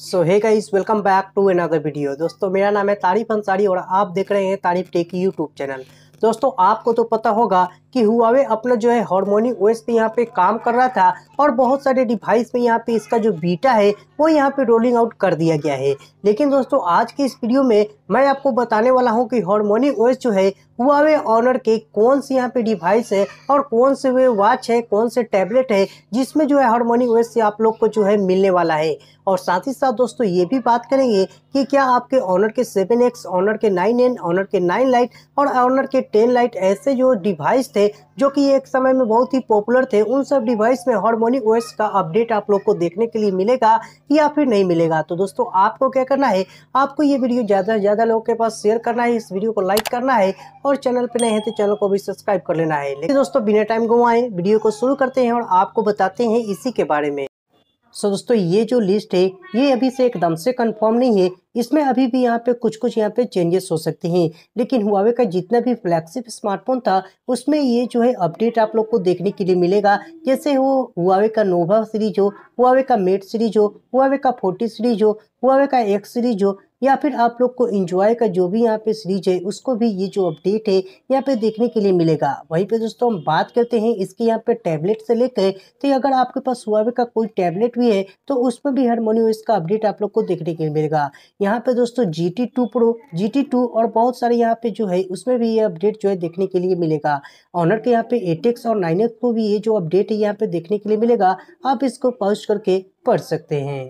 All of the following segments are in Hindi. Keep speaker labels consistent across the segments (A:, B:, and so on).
A: so hey guys welcome back to another video दोस्तों मेरा नाम है तारीफ अंसारी और आप देख रहे हैं तारीफ टेक यूट्यूब चैनल दोस्तों आपको तो पता होगा कि हुआवे अपना जो है हॉर्मोनी ओएस पे यहाँ पे काम कर रहा था और बहुत सारे डिवाइस में यहाँ पे इसका जो बीटा है वो यहाँ पे रोलिंग आउट कर दिया गया है लेकिन दोस्तों आज की इस वीडियो में मैं आपको बताने वाला हूँ कि हॉर्मोनी ओएस जो है हुआवे ऑनर के कौन से यहाँ पे डिवाइस है और कौन से वे वॉच है कौन से टैबलेट है जिसमें जो है हॉर्मोनी ओएस से आप लोग को जो है मिलने वाला है और साथ ही साथ दोस्तों ये भी बात करेंगे कि क्या आपके ऑनर के सेवन एक्स ऑनर के नाइन एन ऑनर के नाइन लाइट और ऑनर के टेन लाइट ऐसे जो डिवाइस थे थे जो कि एक समय में बहुत ही पॉपुलर थे उन सब डिवाइस में हारमोनी ओएस का अपडेट आप लोग को देखने के लिए मिलेगा या फिर नहीं मिलेगा तो दोस्तों आपको क्या करना है आपको ये वीडियो ज़्यादा से ज़्यादा लोगों के पास शेयर करना है इस वीडियो को लाइक करना है और चैनल पर नए हैं तो चैनल को भी सब्सक्राइब कर लेना है लेकिन दोस्तों बिना टाइम गुमाएं वीडियो को शुरू करते हैं और आपको बताते हैं इसी के बारे में सो so, दोस्तों ये जो लिस्ट है ये अभी से एकदम से कंफर्म नहीं है इसमें अभी भी यहाँ पे कुछ कुछ यहाँ पे चेंजेस हो सकते हैं लेकिन हुआवे का जितना भी फ्लैगशिप स्मार्टफोन था उसमें ये जो है अपडेट आप लोग को देखने के लिए मिलेगा जैसे वो हुआवे का नोवा सीरीज हो हुआवे का मेट सीरीज हो हुआवे का फोर्टी सीरीज हो हुआवे का एक्स सीरीज हो या फिर आप लोग को इंजॉय का जो भी यहाँ पे सीरीज है उसको भी ये जो अपडेट है यहाँ पे देखने के लिए मिलेगा वहीं पे दोस्तों हम बात करते हैं इसके यहाँ पे टैबलेट से लेकर तो अगर आपके पास हुआवे का कोई टैबलेट भी है तो उसमें भी हारमोनियो इसका अपडेट आप लोग को देखने के लिए मिलेगा यहाँ पे दोस्तों G T two pro G T two और बहुत सारे यहाँ पे जो है उसमें भी ये अपडेट जो है देखने के लिए मिलेगा ऑनर के यहाँ पे एटेक्स और एक्स को भी ये जो अपडेट है यहाँ पे देखने के लिए मिलेगा आप इसको पहुँच करके पढ़ सकते हैं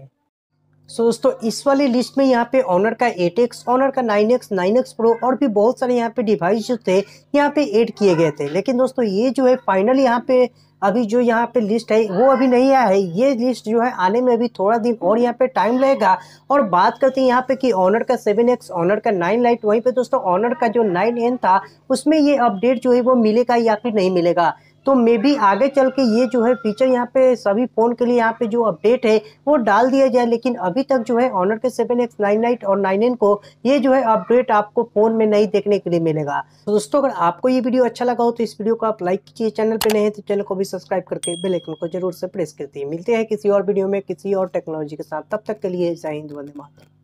A: सो so, दोस्तों इस वाले लिस्ट में यहाँ पे ऑनर का 8x, ऑनर का 9x, 9x प्रो और भी बहुत सारे यहाँ पे डिवाइस जो थे यहाँ पे ऐड किए गए थे लेकिन दोस्तों ये जो है फाइनल यहाँ पे अभी जो यहाँ पे लिस्ट है वो अभी नहीं आया है ये लिस्ट जो है आने में अभी थोड़ा दिन और यहाँ पे टाइम लगेगा और बात करते हैं यहाँ पे कि ऑनर का सेवन एक्स ऑनर का नाइन लाइट वहीं पे दोस्तों ऑनर का जो नाइन एन था उसमें ये अपडेट जो है वो मिलेगा या फिर नहीं मिलेगा तो मे बी आगे चल के ये जो है फीचर यहाँ पे सभी फ़ोन के लिए यहाँ पे जो अपडेट है वो डाल दिया जाए लेकिन अभी तक जो है ऑनर के सेवन एक्स नाइन नाइट और नाइन एन को ये जो है अपडेट आपको फ़ोन में नहीं देखने के लिए मिलेगा तो दोस्तों अगर आपको ये वीडियो अच्छा लगा हो तो इस वीडियो को आप लाइक कीजिए चैनल पर नहीं है तो चैनल को भी सब्सक्राइब करके बेलेकन को जरूर से प्रेस करती है मिलते हैं किसी और वीडियो में किसी और टेक्नोलॉजी के साथ तब तक के लिए जय हिंद वंदे मातरम